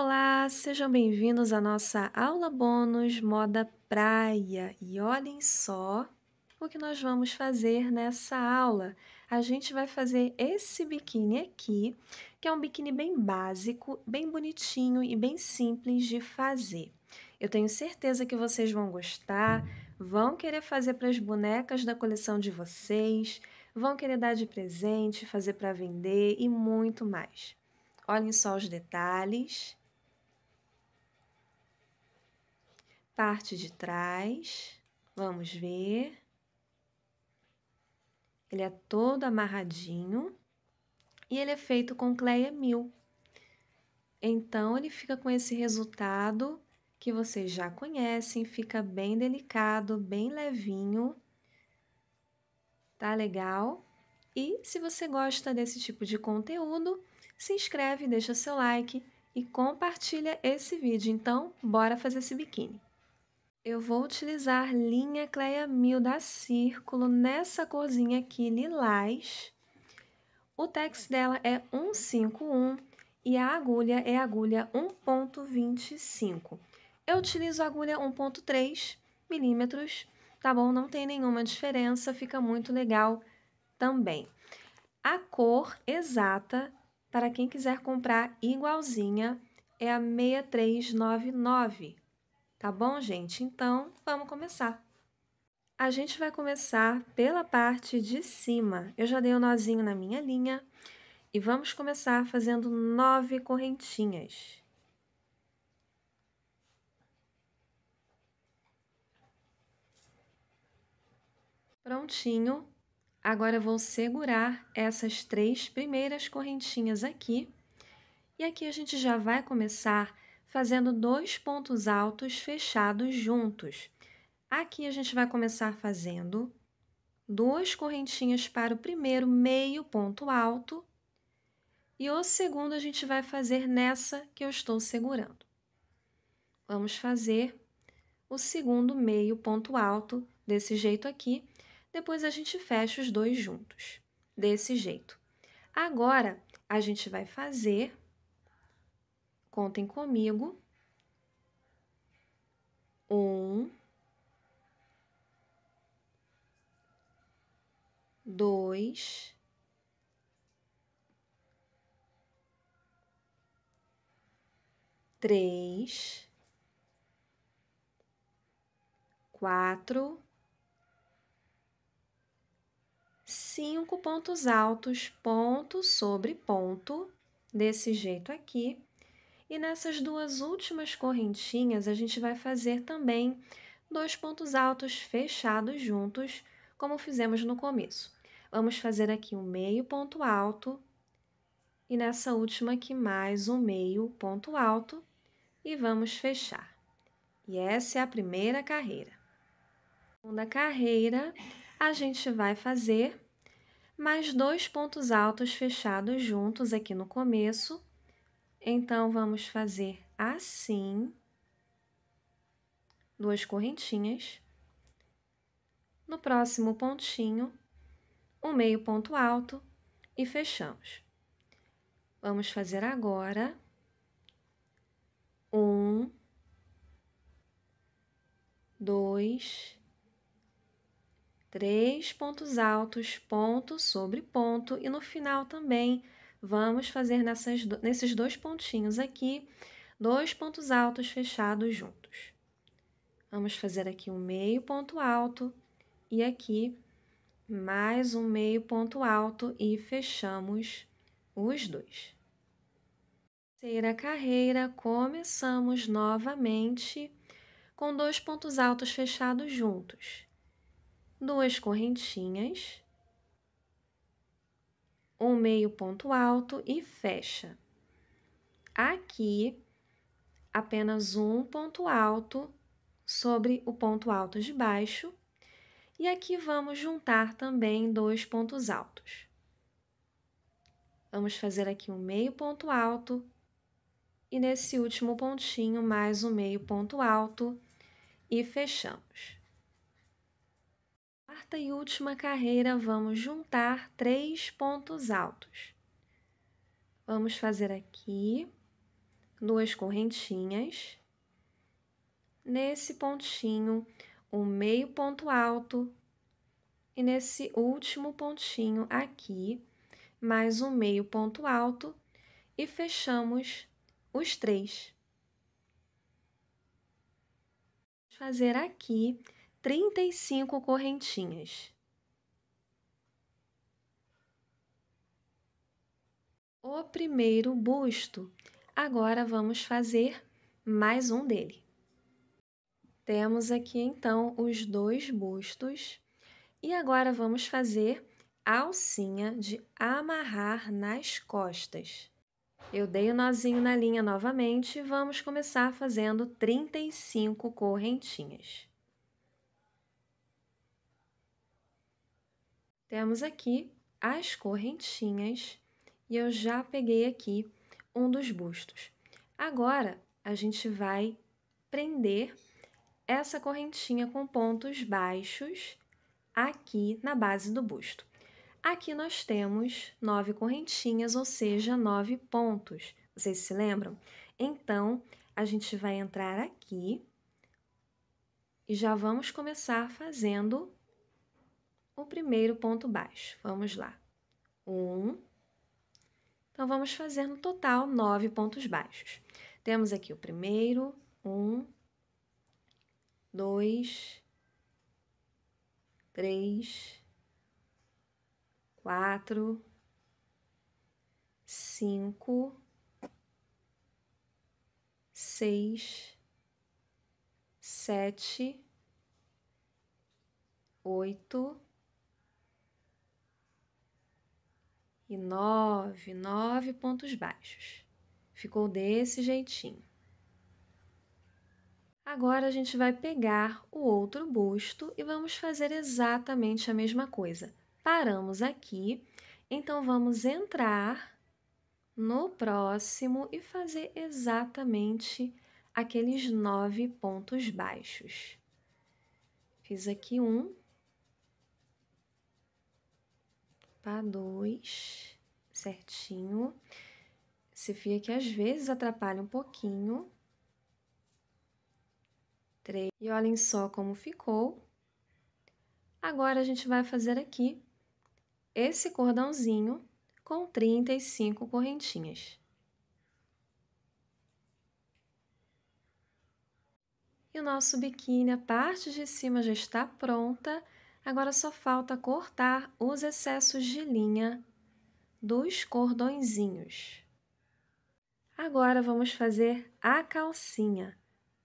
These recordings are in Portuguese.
Olá, sejam bem-vindos à nossa aula bônus Moda Praia. E olhem só o que nós vamos fazer nessa aula. A gente vai fazer esse biquíni aqui, que é um biquíni bem básico, bem bonitinho e bem simples de fazer. Eu tenho certeza que vocês vão gostar, vão querer fazer para as bonecas da coleção de vocês, vão querer dar de presente, fazer para vender e muito mais. Olhem só os detalhes. parte de trás. Vamos ver. Ele é todo amarradinho e ele é feito com cleia mil. Então ele fica com esse resultado que vocês já conhecem, fica bem delicado, bem levinho. Tá legal? E se você gosta desse tipo de conteúdo, se inscreve, deixa seu like e compartilha esse vídeo. Então, bora fazer esse biquíni. Eu vou utilizar linha Cleia Mil da Círculo nessa corzinha aqui, lilás. O tex dela é 151 e a agulha é agulha 1.25. Eu utilizo a agulha 1.3 milímetros, tá bom? Não tem nenhuma diferença, fica muito legal também. A cor exata, para quem quiser comprar igualzinha, é a 6399. Tá bom, gente? Então, vamos começar. A gente vai começar pela parte de cima. Eu já dei o um nozinho na minha linha e vamos começar fazendo nove correntinhas. Prontinho. Agora vou segurar essas três primeiras correntinhas aqui. E aqui a gente já vai começar fazendo dois pontos altos fechados juntos. Aqui a gente vai começar fazendo duas correntinhas para o primeiro meio ponto alto e o segundo a gente vai fazer nessa que eu estou segurando. Vamos fazer o segundo meio ponto alto desse jeito aqui, depois a gente fecha os dois juntos, desse jeito. Agora, a gente vai fazer Contem comigo. Um, dois, três, quatro, cinco pontos altos, ponto sobre ponto, desse jeito aqui. E nessas duas últimas correntinhas, a gente vai fazer também dois pontos altos fechados juntos, como fizemos no começo. Vamos fazer aqui um meio ponto alto e nessa última aqui mais um meio ponto alto e vamos fechar. E essa é a primeira carreira. Segunda carreira, a gente vai fazer mais dois pontos altos fechados juntos aqui no começo então, vamos fazer assim, duas correntinhas. No próximo pontinho, um meio ponto alto e fechamos. Vamos fazer agora um, dois, três pontos altos, ponto sobre ponto, e no final também Vamos fazer nessas, nesses dois pontinhos aqui, dois pontos altos fechados juntos. Vamos fazer aqui um meio ponto alto e aqui mais um meio ponto alto e fechamos os dois. Terceira carreira, começamos novamente com dois pontos altos fechados juntos, duas correntinhas um meio ponto alto e fecha. Aqui, apenas um ponto alto sobre o ponto alto de baixo. E aqui vamos juntar também dois pontos altos. Vamos fazer aqui um meio ponto alto e nesse último pontinho mais um meio ponto alto e fechamos quarta e última carreira, vamos juntar três pontos altos. Vamos fazer aqui duas correntinhas. Nesse pontinho, um meio ponto alto. E nesse último pontinho aqui, mais um meio ponto alto. E fechamos os três. Vamos fazer aqui trinta e cinco correntinhas. O primeiro busto. Agora vamos fazer mais um dele. Temos aqui então os dois bustos e agora vamos fazer alcinha de amarrar nas costas. Eu dei o um nozinho na linha novamente, e vamos começar fazendo 35 correntinhas. Temos aqui as correntinhas e eu já peguei aqui um dos bustos. Agora, a gente vai prender essa correntinha com pontos baixos aqui na base do busto. Aqui nós temos nove correntinhas, ou seja, nove pontos. Vocês se lembram? Então, a gente vai entrar aqui e já vamos começar fazendo o primeiro ponto baixo. Vamos lá. Um. Então, vamos fazer no total nove pontos baixos. Temos aqui o primeiro, um, dois, três, quatro, cinco, seis, sete, oito, e nove, nove pontos baixos. Ficou desse jeitinho. Agora a gente vai pegar o outro busto e vamos fazer exatamente a mesma coisa. Paramos aqui, então vamos entrar no próximo e fazer exatamente aqueles nove pontos baixos. Fiz aqui um, a dois, certinho. Você fia que às vezes atrapalha um pouquinho. Três. E olhem só como ficou. Agora, a gente vai fazer aqui esse cordãozinho com 35 correntinhas. E o nosso biquíni, a parte de cima já está pronta. Agora só falta cortar os excessos de linha dos cordõezinhos. Agora vamos fazer a calcinha.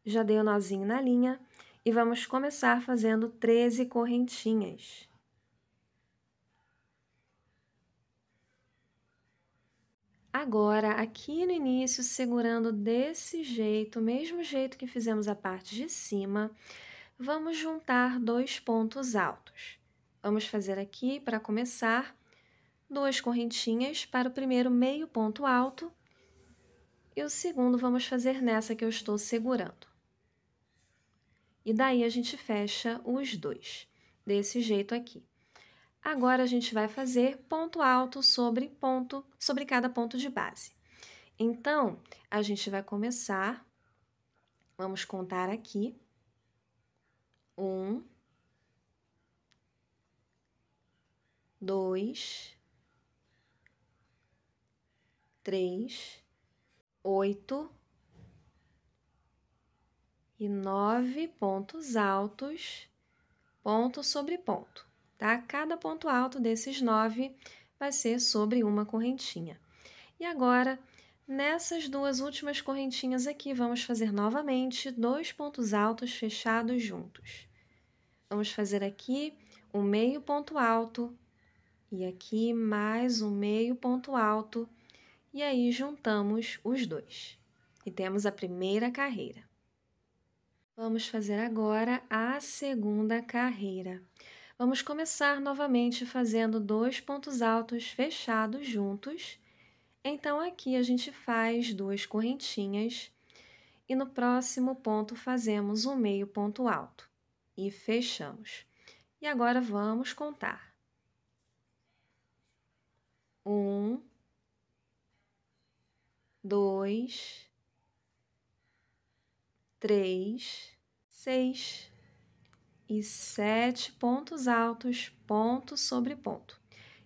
Já dei o um nozinho na linha e vamos começar fazendo 13 correntinhas. Agora, aqui no início, segurando desse jeito, mesmo jeito que fizemos a parte de cima, vamos juntar dois pontos altos. Vamos fazer aqui, para começar, duas correntinhas para o primeiro meio ponto alto e o segundo vamos fazer nessa que eu estou segurando. E daí a gente fecha os dois, desse jeito aqui. Agora a gente vai fazer ponto alto sobre ponto, sobre cada ponto de base. Então, a gente vai começar, vamos contar aqui, um, dois, três, oito e nove pontos altos, ponto sobre ponto, tá? Cada ponto alto desses nove vai ser sobre uma correntinha. E agora Nessas duas últimas correntinhas aqui, vamos fazer novamente dois pontos altos fechados juntos. Vamos fazer aqui um meio ponto alto e aqui mais um meio ponto alto e aí juntamos os dois. E temos a primeira carreira. Vamos fazer agora a segunda carreira. Vamos começar novamente fazendo dois pontos altos fechados juntos então, aqui a gente faz duas correntinhas e no próximo ponto fazemos um meio ponto alto e fechamos. E agora vamos contar. Um, dois, três, seis e sete pontos altos, ponto sobre ponto.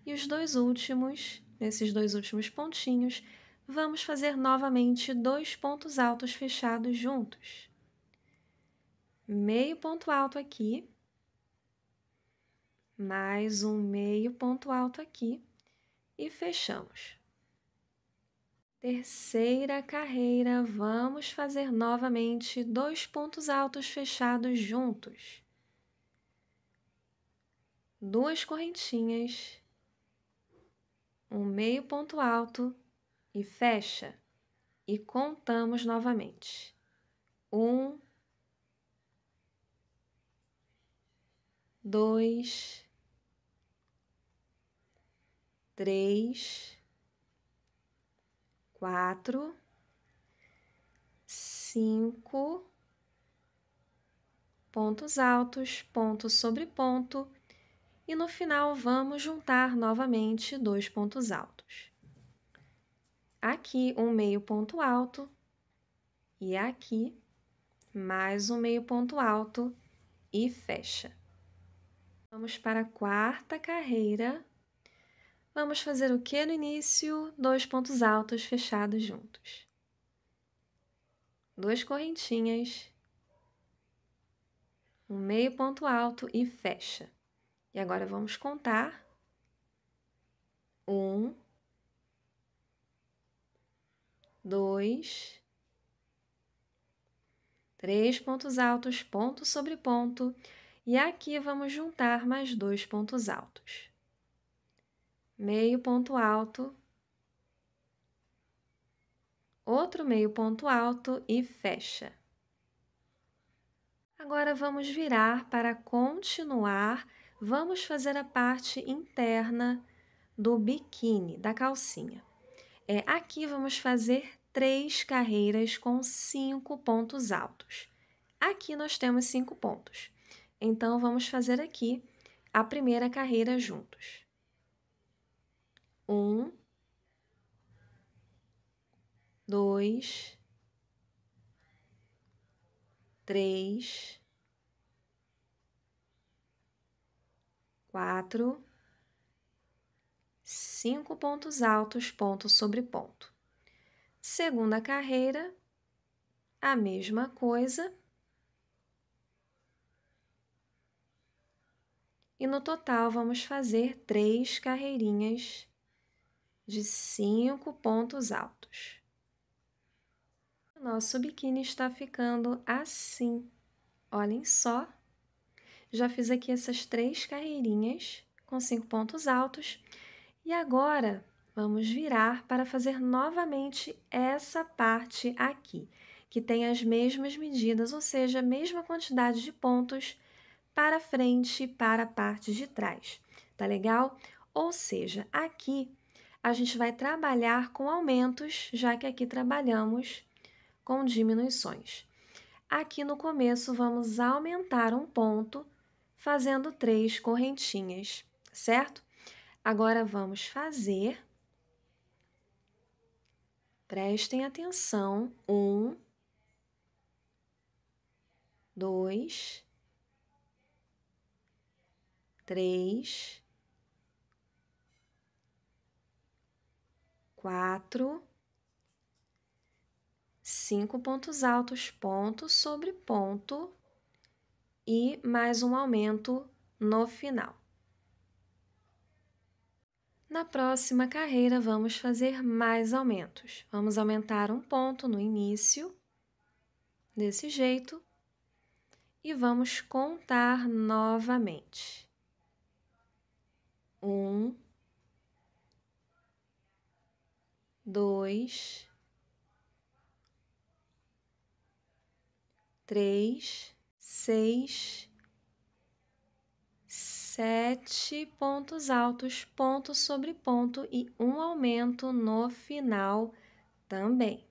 E os dois últimos Nesses dois últimos pontinhos, vamos fazer novamente dois pontos altos fechados juntos. Meio ponto alto aqui, mais um meio ponto alto aqui e fechamos. Terceira carreira, vamos fazer novamente dois pontos altos fechados juntos. Duas correntinhas um meio ponto alto e fecha e contamos novamente. Um, dois, três, quatro, cinco, pontos altos, ponto sobre ponto e no final vamos juntar novamente dois pontos altos. Aqui um meio ponto alto e aqui mais um meio ponto alto e fecha. Vamos para a quarta carreira. Vamos fazer o que no início? Dois pontos altos fechados juntos. Duas correntinhas. Um meio ponto alto e fecha. E agora vamos contar. Um, dois, três pontos altos, ponto sobre ponto. E aqui vamos juntar mais dois pontos altos. Meio ponto alto, outro meio ponto alto e fecha. Agora vamos virar para continuar Vamos fazer a parte interna do biquíni, da calcinha. É, aqui vamos fazer três carreiras com cinco pontos altos. Aqui nós temos cinco pontos. Então, vamos fazer aqui a primeira carreira juntos. Um, dois, três, quatro, cinco pontos altos, ponto sobre ponto. Segunda carreira, a mesma coisa. E no total vamos fazer três carreirinhas de cinco pontos altos. Nosso biquíni está ficando assim. Olhem só. Já fiz aqui essas três carreirinhas com cinco pontos altos. E agora, vamos virar para fazer novamente essa parte aqui, que tem as mesmas medidas, ou seja, a mesma quantidade de pontos para frente e para a parte de trás. Tá legal? Ou seja, aqui a gente vai trabalhar com aumentos, já que aqui trabalhamos com diminuições. Aqui no começo, vamos aumentar um ponto fazendo três correntinhas, certo? Agora vamos fazer. Prestem atenção. Um, dois, três, quatro, cinco pontos altos, ponto sobre ponto e mais um aumento no final. Na próxima carreira, vamos fazer mais aumentos. Vamos aumentar um ponto no início, desse jeito, e vamos contar novamente. Um, dois, três, seis, sete pontos altos, ponto sobre ponto e um aumento no final também.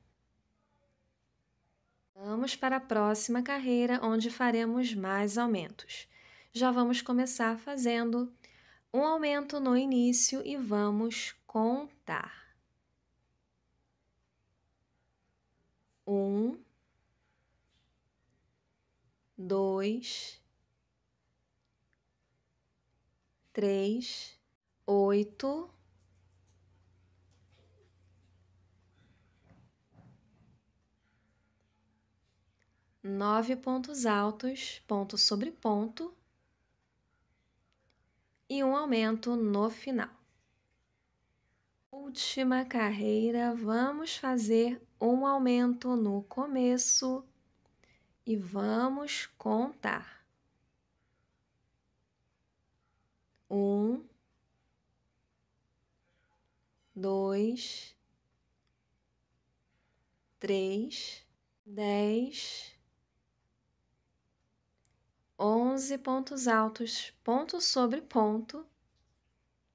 Vamos para a próxima carreira, onde faremos mais aumentos. Já vamos começar fazendo um aumento no início e vamos contar. Um, dois, três, oito, nove pontos altos, ponto sobre ponto, e um aumento no final. Última carreira, vamos fazer um aumento no começo e vamos contar. Um, dois, três, dez, onze pontos altos, ponto sobre ponto,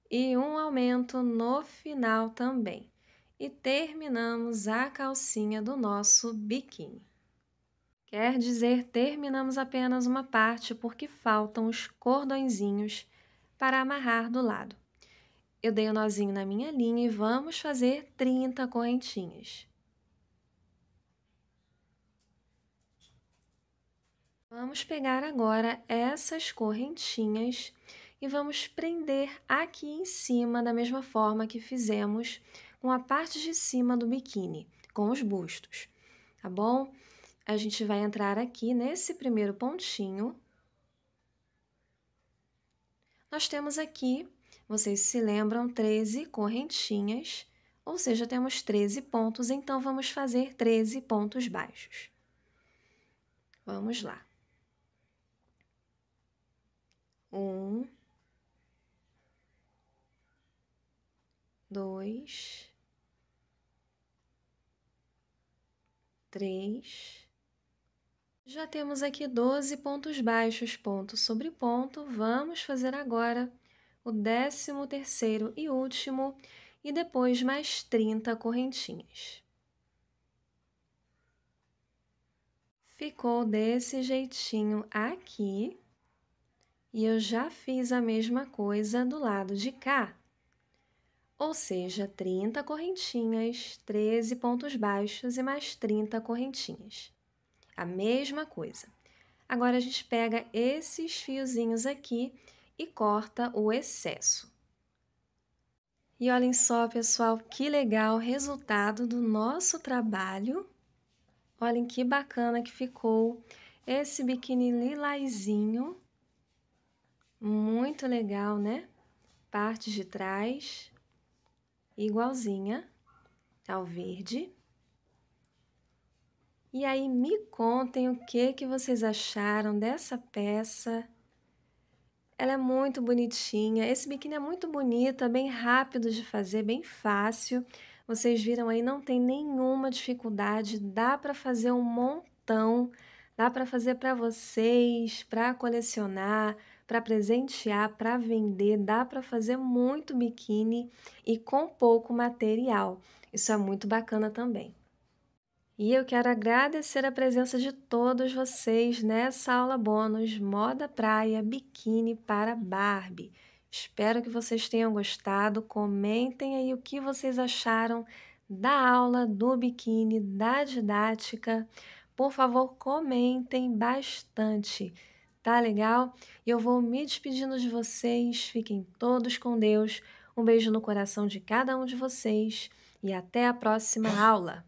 e um aumento no final também. E terminamos a calcinha do nosso biquíni. Quer dizer, terminamos apenas uma parte porque faltam os cordõezinhos para amarrar do lado. Eu dei o um nozinho na minha linha e vamos fazer 30 correntinhas. Vamos pegar agora essas correntinhas e vamos prender aqui em cima da mesma forma que fizemos com a parte de cima do biquíni, com os bustos, tá bom? a gente vai entrar aqui nesse primeiro pontinho. Nós temos aqui, vocês se lembram, 13 correntinhas, ou seja, temos 13 pontos, então vamos fazer 13 pontos baixos. Vamos lá. Um, dois, três, já temos aqui 12 pontos baixos, ponto sobre ponto. Vamos fazer agora o décimo terceiro e último, e depois mais 30 correntinhas. Ficou desse jeitinho aqui, e eu já fiz a mesma coisa do lado de cá. Ou seja, 30 correntinhas, 13 pontos baixos e mais 30 correntinhas. A mesma coisa. Agora, a gente pega esses fiozinhos aqui e corta o excesso. E olhem só, pessoal, que legal o resultado do nosso trabalho. Olhem que bacana que ficou esse biquíni lilazinho. Muito legal, né? Parte de trás igualzinha ao verde. E aí me contem o que que vocês acharam dessa peça. Ela é muito bonitinha. Esse biquíni é muito bonito, é bem rápido de fazer, bem fácil. Vocês viram aí, não tem nenhuma dificuldade, dá para fazer um montão, dá para fazer para vocês, para colecionar, para presentear, para vender, dá para fazer muito biquíni e com pouco material. Isso é muito bacana também. E eu quero agradecer a presença de todos vocês nessa aula bônus Moda Praia Biquíni para Barbie. Espero que vocês tenham gostado. Comentem aí o que vocês acharam da aula, do biquíni, da didática. Por favor, comentem bastante. Tá legal? Eu vou me despedindo de vocês. Fiquem todos com Deus. Um beijo no coração de cada um de vocês e até a próxima aula.